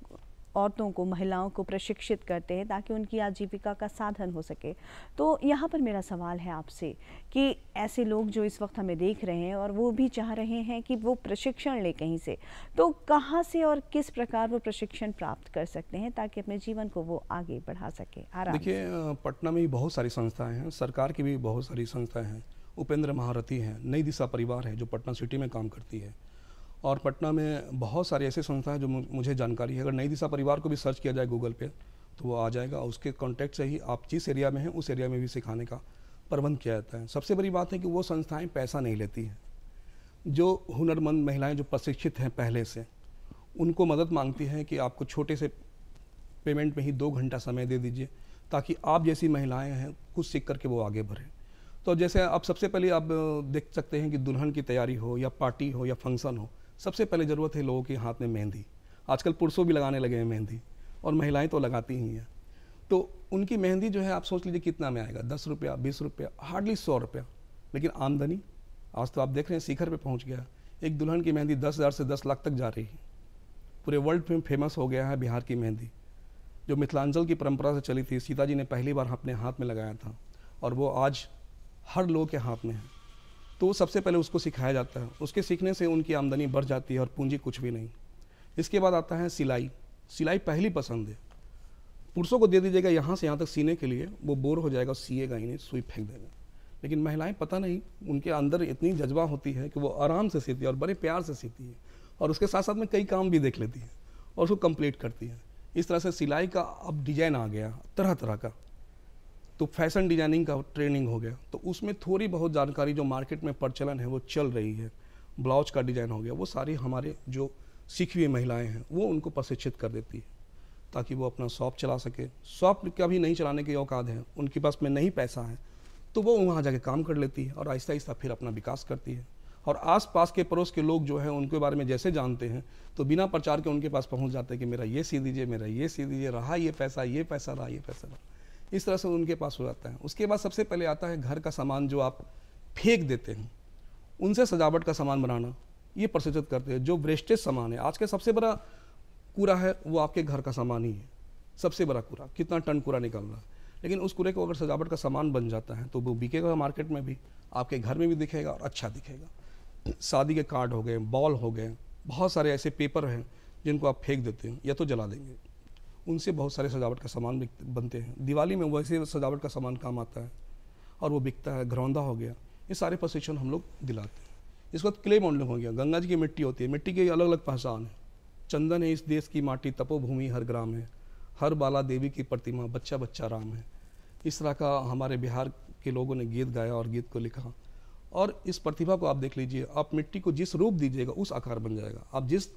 औरतों को महिलाओं को प्रशिक्षित करते हैं ताकि उनकी आजीविका का साधन हो सके तो यहाँ पर मेरा सवाल है आपसे कि ऐसे लोग जो इस वक्त हमें देख रहे हैं और वो भी चाह रहे हैं कि वो प्रशिक्षण ले कहीं से तो कहाँ से और किस प्रकार वो प्रशिक्षण प्राप्त कर सकते हैं ताकि अपने जीवन को वो आगे बढ़ा सके देखिए पटना में बहुत सारी संस्थाएं हैं सरकार की भी बहुत सारी संस्थाएं हैं उपेंद्र महारथी हैं नई दिशा परिवार है जो पटना सिटी में काम करती है और पटना में बहुत सारी ऐसी संस्था है जो मुझे जानकारी है अगर नई दिशा परिवार को भी सर्च किया जाए गूगल पे तो वो आ जाएगा उसके कॉन्टैक्ट से ही आप जिस एरिया में हैं उस एरिया में भी सिखाने का प्रबंध किया जाता है सबसे बड़ी बात है कि वो संस्थाएँ पैसा नहीं लेती हैं जो हुनरमंद महिलाएँ जो प्रशिक्षित हैं पहले से उनको मदद मांगती हैं कि आपको छोटे से पेमेंट में ही दो घंटा समय दे दीजिए ताकि आप जैसी महिलाएं हैं कुछ सीख करके वो आगे बढ़ें तो जैसे आप सबसे पहले आप देख सकते हैं कि दुल्हन की तैयारी हो या पार्टी हो या फंक्शन हो सबसे पहले ज़रूरत है लोगों के हाथ में मेहंदी आजकल पुरुषों भी लगाने लगे हैं मेहंदी और महिलाएं तो लगाती ही हैं तो उनकी मेहंदी जो है आप सोच लीजिए कितना में आएगा दस रुपया बीस रुपया हार्डली सौ रुपया लेकिन आमदनी आज तो आप देख रहे हैं शिखर पर पहुँच गया एक दुल्हन की मेहंदी दस हज़ार से दस लाख तक जा रही है पूरे वर्ल्ड में फेमस हो गया है बिहार की मेहंदी जो मिथिलांचल की परंपरा से चली थी सीता जी ने पहली बार अपने हाथ में लगाया था और वो आज हर लोग के हाथ में है तो सबसे पहले उसको सिखाया जाता है उसके सीखने से उनकी आमदनी बढ़ जाती है और पूंजी कुछ भी नहीं इसके बाद आता है सिलाई सिलाई पहली पसंद है पुरुषों को दे दीजिएगा यहाँ से यहाँ तक सीने के लिए वो बोर हो जाएगा और सीएगा ही नहीं सुई फेंक देगा लेकिन महिलाएं पता नहीं उनके अंदर इतनी जज्बा होती है कि वो आराम से सीती है और बड़े प्यार से सीती है और उसके साथ साथ में कई काम भी देख लेती है और उसको कंप्लीट करती है इस तरह से सिलाई का अब डिजाइन आ गया तरह तरह का तो फैशन डिजाइनिंग का ट्रेनिंग हो गया तो उसमें थोड़ी बहुत जानकारी जो मार्केट में प्रचलन है वो चल रही है ब्लाउज का डिज़ाइन हो गया वो सारी हमारे जो सीखी हुई महिलाएं हैं वो उनको प्रशिक्षित कर देती है ताकि वो अपना शॉप चला सके शॉप का भी नहीं चलाने के औकात हैं उनके पास में नहीं पैसा है तो वो वहाँ जाके काम कर लेती है और आहिस्ता आहिस्ता फिर अपना विकास करती है और आसपास के पड़ोस के लोग जो हैं उनके बारे में जैसे जानते हैं तो बिना प्रचार के उनके पास पहुँच जाते हैं कि मेरा ये सी दीजिए मेरा ये सी दीजिए रहा ये पैसा ये पैसा रहा ये पैसा रहा इस तरह से उनके पास हो जाता है उसके बाद सबसे पहले आता है घर का सामान जो आप फेंक देते हैं उनसे सजावट का सामान बनाना ये प्रसुचित करते हैं जो वेस्टेज सामान है आज का सबसे बड़ा कूड़ा है वो आपके घर का सामान ही है सबसे बड़ा कूड़ा कितना टन कूड़ा रहा है लेकिन उस कूड़े को अगर सजावट का सामान बन जाता है तो वो बिकेगा मार्केट में भी आपके घर में भी दिखेगा और अच्छा दिखेगा शादी के कार्ड हो गए बॉल हो गए बहुत सारे ऐसे पेपर हैं जिनको आप फेंक देते हैं या तो जला देंगे उनसे बहुत सारे सजावट का सामान बनते हैं दिवाली में वैसे सजावट का सामान काम आता है और वो बिकता है घरौंदा हो गया ये सारे प्रशिक्षण हम लोग दिलाते हैं इसके बाद क्ले मॉडलिंग हो गया गंगा जी की मिट्टी होती है मिट्टी की अलग अलग पहचान है चंदन है इस देश की माटी तपोभूमि हर ग्राम है हर बाला देवी की प्रतिमा बच्चा बच्चा राम है इस तरह का हमारे बिहार के लोगों ने गीत गाया और गीत को लिखा और इस प्रतिभा को आप देख लीजिए आप मिट्टी को जिस रूप दीजिएगा उस आकार बन जाएगा आप जिस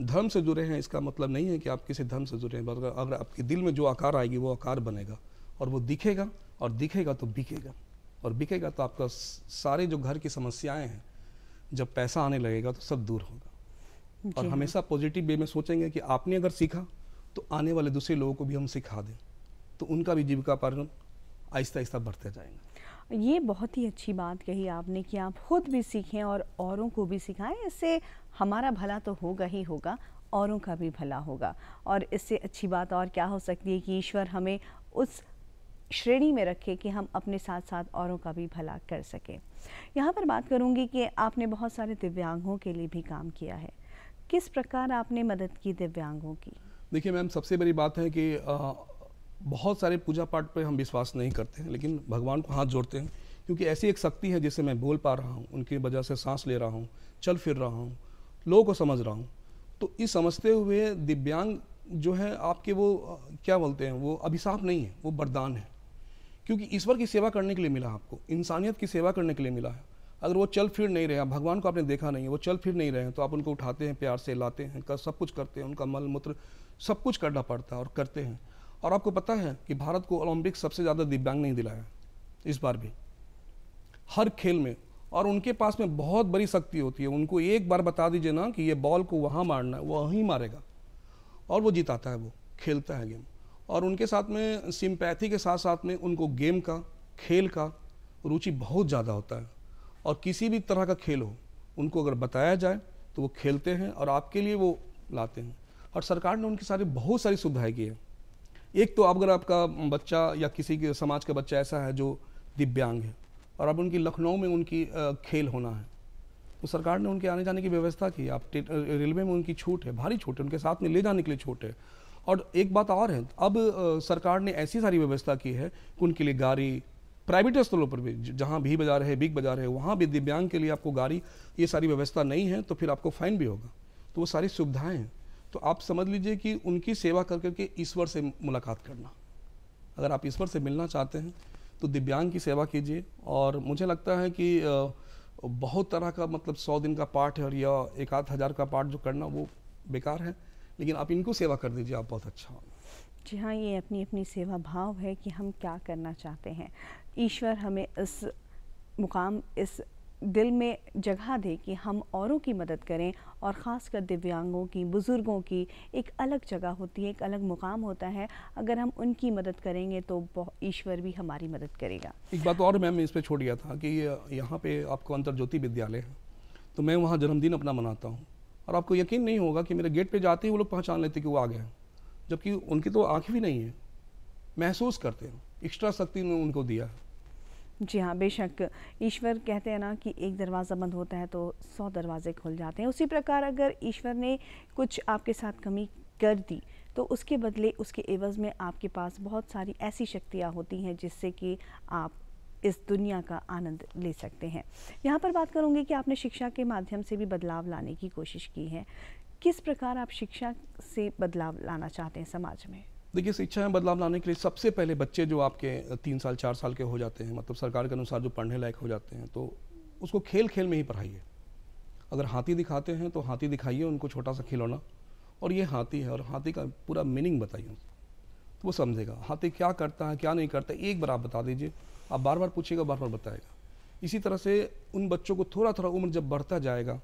धर्म से जुड़े हैं इसका मतलब नहीं है कि आप किसी धर्म से जुड़े हैं बल्कि अगर आपके दिल में जो आकार आएगी वो आकार बनेगा और वो दिखेगा और दिखेगा तो बिकेगा और बिकेगा तो आपका सारे जो घर की समस्याएं हैं जब पैसा आने लगेगा तो सब दूर होगा और हाँ। हमेशा पॉजिटिव वे में सोचेंगे कि आपने अगर सीखा तो आने वाले दूसरे लोगों को भी हम सिखा दें तो उनका भी जीविका पालन आहिस्ता आहिस्ता बढ़ते जाएगा ये बहुत ही अच्छी बात कही आपने कि आप खुद भी सीखें और औरों को भी सिखाएं इससे हमारा भला तो होगा ही होगा औरों का भी भला होगा और इससे अच्छी बात और क्या हो सकती है कि ईश्वर हमें उस श्रेणी में रखे कि हम अपने साथ साथ औरों का भी भला कर सकें यहाँ पर बात करूँगी कि आपने बहुत सारे दिव्यांगों के लिए भी काम किया है किस प्रकार आपने मदद की दिव्यांगों की देखिए मैम सबसे बड़ी बात है कि बहुत सारे पूजा पाठ पर हम विश्वास नहीं करते हैं लेकिन भगवान को हाथ जोड़ते हैं क्योंकि ऐसी एक शक्ति है जिसे मैं बोल पा रहा हूँ उनकी वजह से सांस ले रहा हूँ चल फिर रहा हूँ लोगों को समझ रहा हूँ तो इस समझते हुए दिव्यांग जो है आपके वो क्या बोलते हैं वो अभिशाप नहीं है वो वरदान है क्योंकि ईश्वर की सेवा करने के लिए मिला आपको इंसानियत की सेवा करने के लिए मिला है अगर वो चल फिर नहीं रहे भगवान को आपने देखा नहीं है वो चल फिर नहीं रहे हैं तो आप उनको उठाते हैं प्यार से लाते हैं कर सब कुछ करते हैं उनका मल मूत्र सब कुछ करना पड़ता है और करते हैं और आपको पता है कि भारत को ओलंपिक सबसे ज़्यादा दिव्यांग नहीं दिलाया इस बार भी हर खेल में और उनके पास में बहुत बड़ी शक्ति होती है उनको एक बार बता दीजिए ना कि ये बॉल को वहाँ मारना है वहीं मारेगा और वो जिताता है वो खेलता है गेम और उनके साथ में सिंपैथी के साथ साथ में उनको गेम का खेल का रुचि बहुत ज़्यादा होता है और किसी भी तरह का खेल हो उनको अगर बताया जाए तो वो खेलते हैं और आपके लिए वो लाते हैं और सरकार ने उनके सारी बहुत सारी सुविधाएँ की है एक तो अगर आपका बच्चा या किसी के समाज का बच्चा ऐसा है जो दिव्यांग है और अब उनकी लखनऊ में उनकी खेल होना है तो सरकार ने उनके आने जाने की व्यवस्था की आप रेलवे में उनकी छूट है भारी छूट है उनके साथ में ले जाने के लिए छूट है और एक बात और है अब सरकार ने ऐसी सारी व्यवस्था की है कि उनके लिए गाड़ी प्राइवेट स्थलों पर भी जहाँ भी बाजार है बिग बाजार है वहाँ भी दिव्यांग के लिए आपको गाड़ी ये सारी व्यवस्था नहीं है तो फिर आपको फाइन भी होगा तो वो सारी सुविधाएँ हैं तो आप समझ लीजिए कि उनकी सेवा कर करके ईश्वर से मुलाकात करना अगर आप ईश्वर से मिलना चाहते हैं तो दिव्यांग की सेवा कीजिए और मुझे लगता है कि बहुत तरह का मतलब सौ दिन का पाठ और या एक आध हज़ार का पाठ जो करना वो बेकार है लेकिन आप इनको सेवा कर दीजिए आप बहुत अच्छा जी हाँ ये अपनी अपनी सेवा भाव है कि हम क्या करना चाहते हैं ईश्वर हमें इस मुकाम इस दिल में जगह दे कि हम औरों की मदद करें और ख़ासकर दिव्यांगों की बुज़ुर्गों की एक अलग जगह होती है एक अलग मुकाम होता है अगर हम उनकी मदद करेंगे तो ईश्वर भी हमारी मदद करेगा एक बात और मैम इस पर छोड़ दिया था कि यहाँ पे आपको ज्योति विद्यालय है तो मैं वहाँ जन्मदिन अपना मनाता हूँ और आपको यकीन नहीं होगा कि मेरे गेट पर जाते ही वो लोग पहचान लेते कि वो आ गए जबकि उनकी तो आँख भी नहीं है महसूस करते हैं एक्स्ट्रा शक्ति उन्होंने उनको दिया है जी हाँ बेशक ईश्वर कहते हैं ना कि एक दरवाज़ा बंद होता है तो सौ दरवाजे खुल जाते हैं उसी प्रकार अगर ईश्वर ने कुछ आपके साथ कमी कर दी तो उसके बदले उसके एवज़ में आपके पास बहुत सारी ऐसी शक्तियाँ होती हैं जिससे कि आप इस दुनिया का आनंद ले सकते हैं यहाँ पर बात करूँगी कि आपने शिक्षा के माध्यम से भी बदलाव लाने की कोशिश की है किस प्रकार आप शिक्षा से बदलाव लाना चाहते हैं समाज में देखिए शिक्षा में बदलाव लाने के लिए सबसे पहले बच्चे जो आपके तीन साल चार साल के हो जाते हैं मतलब सरकार के अनुसार जो पढ़ने लायक हो जाते हैं तो उसको खेल खेल में ही पढ़ाइए अगर हाथी दिखाते हैं तो हाथी दिखाइए उनको छोटा सा खिलौना और ये हाथी है और हाथी का पूरा मीनिंग बताइए तो वो समझेगा हाथी क्या करता है क्या नहीं करता एक बार आप बता दीजिए आप बार बार पूछिएगा बार बार बताएगा इसी तरह से उन बच्चों को थोड़ा थोड़ा उम्र जब बढ़ता जाएगा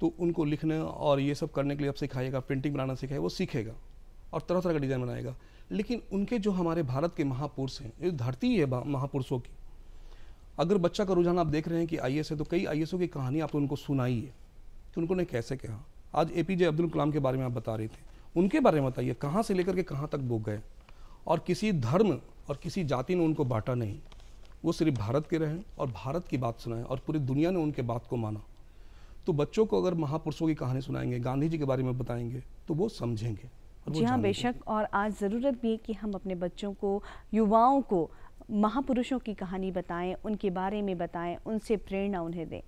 तो उनको लिखने और ये सब करने के लिए आप सिखाइएगा प्रिंटिंग बनाना सिखाइए वो सीखेगा और तरह तरह का डिज़ाइन बनाएगा लेकिन उनके जो हमारे भारत के महापुरुष हैं ये धरती है महापुरुषों की अगर बच्चा का रुझान आप देख रहे हैं कि आई है तो कई आई की कहानी आपने उनको सुनाई है कि तो उनको ने कैसे कहा आज ए पी जे अब्दुल कलाम के बारे में आप बता रहे थे उनके बारे में बताइए कहाँ से लेकर के कहाँ तक वो गए और किसी धर्म और किसी जाति ने उनको बांटा नहीं वो सिर्फ भारत के रहें और भारत की बात सुनाएं और पूरी दुनिया ने उनके बात को माना तो बच्चों को अगर महापुरुषों की कहानी सुनाएंगे गांधी जी के बारे में बताएंगे तो वो समझेंगे जी हाँ बेशक और आज ज़रूरत भी है कि हम अपने बच्चों को युवाओं को महापुरुषों की कहानी बताएं उनके बारे में बताएं उनसे प्रेरणा उन्हें दें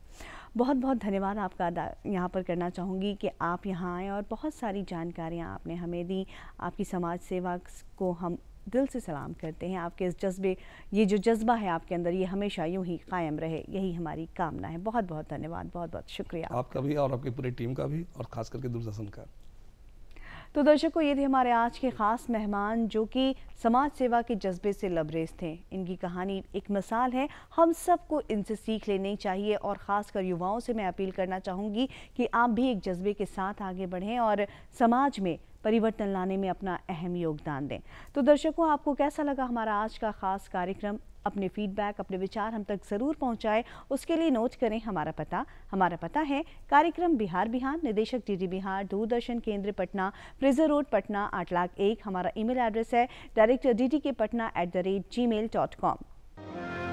बहुत बहुत धन्यवाद आपका अदा यहाँ पर करना चाहूँगी कि आप यहाँ आएँ और बहुत सारी जानकारियाँ आपने हमें दी आपकी समाज सेवा को हम दिल से सलाम करते हैं आपके इस जज्बे ये जो जज्बा है आपके अंदर ये हमेशा यूं ही कायम रहे यही हमारी कामना है बहुत बहुत धन्यवाद बहुत बहुत शुक्रिया आपका भी और आपकी पूरी टीम का भी और खास करके दूरदर्शन का तो दर्शकों ये थे हमारे आज के ख़ास मेहमान जो कि समाज सेवा के जज्बे से लबरेज थे इनकी कहानी एक मिसाल है हम सबको इनसे सीख लेनी चाहिए और ख़ासकर युवाओं से मैं अपील करना चाहूँगी कि आप भी एक जज्बे के साथ आगे बढ़ें और समाज में परिवर्तन लाने में अपना अहम योगदान दें तो दर्शकों आपको कैसा लगा हमारा आज का ख़ास कार्यक्रम अपने फीडबैक अपने विचार हम तक ज़रूर पहुंचाएं उसके लिए नोट करें हमारा पता हमारा पता है कार्यक्रम बिहार बिहार निदेशक डी बिहार दूरदर्शन केंद्र पटना प्रिजर रोड पटना आठ लाख एक हमारा ईमेल एड्रेस है director D K Patna at the rate Gmail dot com